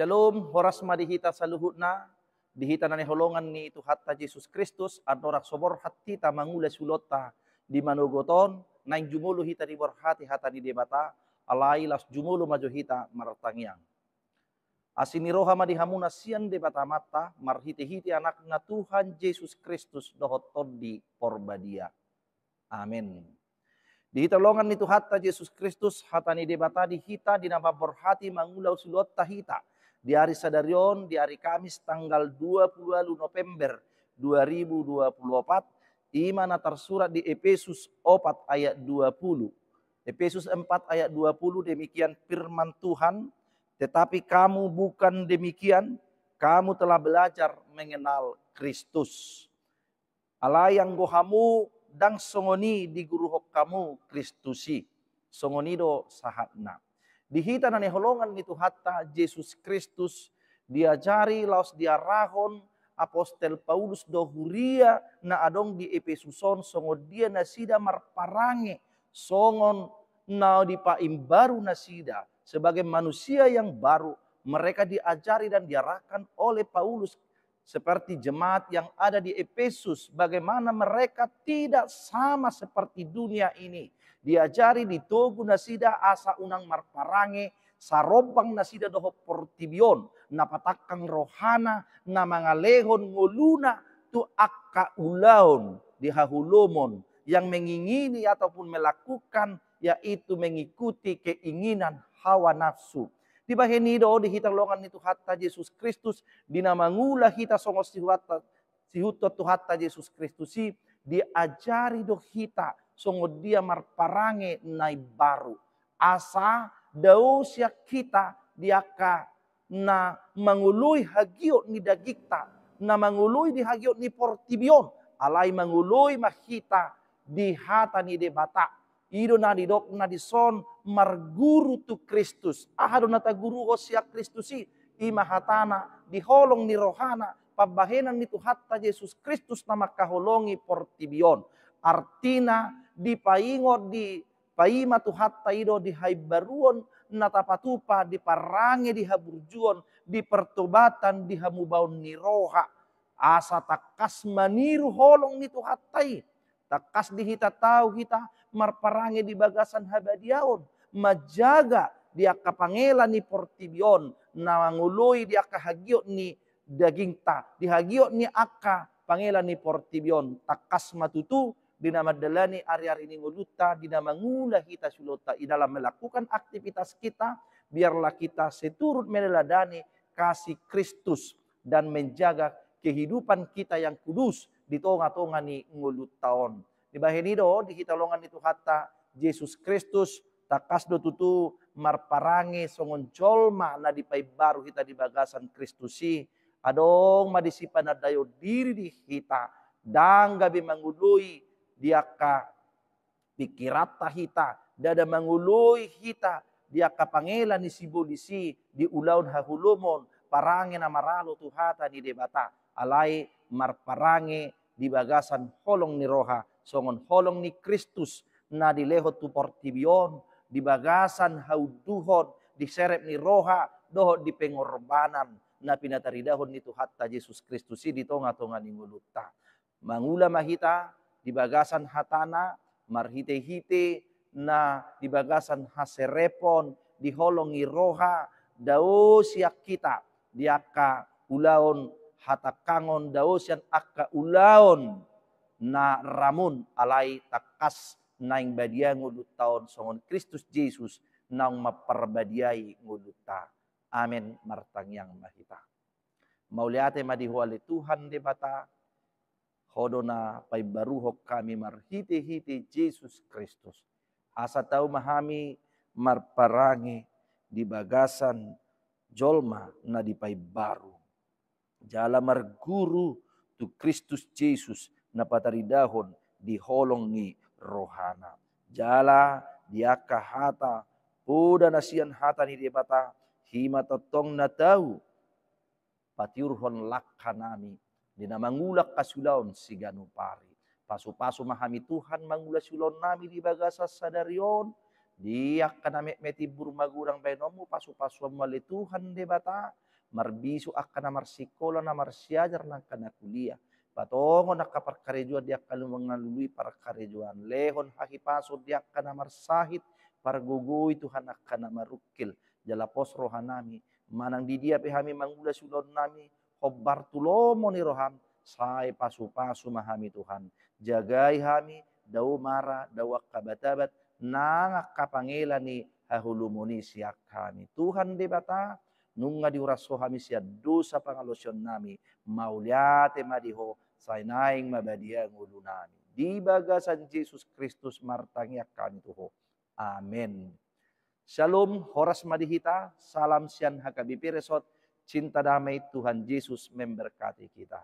Shalom Horas dihita saluhutna dihita nane holongan ni itu hatta Yesus Kristus adorak sobor hati tamangule sulota di manogoton naik jumulu hita di hati hata di debata las jumulu maju hita martangiang asini roha dihamuna sian debata mata marhiti hiti na Tuhan Yesus Kristus dohot di porbadia amin Di Dihitolongan itu hatta Yesus Kristus hatani debata dihita di nama berhati mangulau sulot hita di hari Sadarion, di hari Kamis tanggal 20 November 2024, di mana tersurat di Efesus 4 ayat 20. Efesus 4 ayat 20 demikian firman Tuhan, tetapi kamu bukan demikian, kamu telah belajar mengenal Kristus. Allah yang gohamu dang songoni di guru kamu Kristusi. Songoni do sahatna dihita nani holongan itu hatta Yesus Kristus diajari laos dia rahon apostel Paulus dohuria na adong di Epesuson songo dia nasida marparange songon na di paimbaru nasida sebagai manusia yang baru mereka diajari dan diarahkan oleh Paulus seperti jemaat yang ada di Epesus bagaimana mereka tidak sama seperti dunia ini diajari di togu nasida asa unang marparange sarobang nasida doho portibion napatakang rohana na mga lehon nguluna tu akka ulaon dihahulomon yang mengingini ataupun melakukan yaitu mengikuti keinginan hawa nafsu. Di bahenido di hitang longan itu hatta Yesus Kristus di nama ngula hita songos sihuta sihuto tu hatta Yesus Kristus si diajari do hita dia marparange nai baru. Asa dausia kita diaka na mangului hagio ni dagikta. Na mangului di hagio ni portibion. Alai mangului mahita di hata ni debata. Ido na di dok na son marguru tu Kristus. na ta guru osia Kristusi. Ima hatana holong ni rohana pabahenan ni hatta Yesus Kristus nama kaholongi portibion. Artina di paingor di paima tu ido di haibaruon natapatupa di parange di haburjuon di pertobatan di hamubaun niroha asa takas maniru holong ni tuhat hattai takas di hita tau hita marparange di bagasan habadiaon majaga di akapangela ni portibion nangului di akahagiot ni daging ta di hagio ni akka pangela ni portibion takas matutu dina madalani ari Arya ini nguluta, dina mangula kita sulota, di dalam melakukan aktivitas kita, biarlah kita seturut meneladani kasih Kristus dan menjaga kehidupan kita yang kudus di tonga-tonga ni ngulut tahun. Di bahini do, di kita longan itu hatta Yesus Kristus takas do tutu marparange songon colma na di pai baru kita di bagasan Kristus sih Adong madisipan adayo diri di kita. Dang gabi mangudui diaka pikirata hita, dada mangului hita, ka pangela ni sibolisi, di ulaun hahulumon, parange na maralo tuhata ni debata, alai marparange di bagasan holong ni roha, songon holong ni Kristus, na di lehot tu portibion, di bagasan hauduhon, di serep ni roha, doho di pengorbanan, na pinataridahon ni Tuhatta Yesus Kristus, di tonga-tonga ni mulutta. Mangula mahita, di bagasan hatana, marhite-hite, na di bagasan haserepon, di holongi roha, dao siak kita, diaka ulaon, hata kangon, dao siak akka ulaon, na ramun alai takas naing badia ngudut taon songon Kristus Yesus nang ngudut nguduta. Amin martang yang mahita. Mauliate madihuali Tuhan debata. bata Hodona pai baruhok kami mar hite hite Jesus Kristus. Asa tahu mahami mar parangi di bagasan jolma na di pai baru. Jala mar guru tu Kristus Jesus na patari dahon di holongi rohana. Jala diaka hata puda nasian hata ni debata hima totong na tahu patiurhon lakhanami. Dina mangulak kasulaon si ganupari. Pasu-pasu mahami Tuhan mangulak sulon nami di bagasa sadarion. Dia akan meti burma gurang benomu pasu-pasu amali Tuhan debata. Marbisu akan amarsikolo namarsiajar nangkana kuliah. Patongo karejuan dia akan para karejuan. Lehon pasu dia akan Para Pargugui Tuhan akan amarukil. Jalapos rohanami. Manang di dia pihami sulon nami khobar tulomo niroham sai pasu pasu mahami Tuhan jagai hami dau mara dau kabatabat nangak ni hahulumuni siak kami Tuhan debata nunga diuraso hami sia dosa pangalosion nami mauliate madiho naing mabadia ngulunani di bagasan Yesus Kristus martangiak kami tuho amin Shalom, horas madihita, salam sian hakabipi resort, Cinta damai Tuhan Yesus memberkati kita.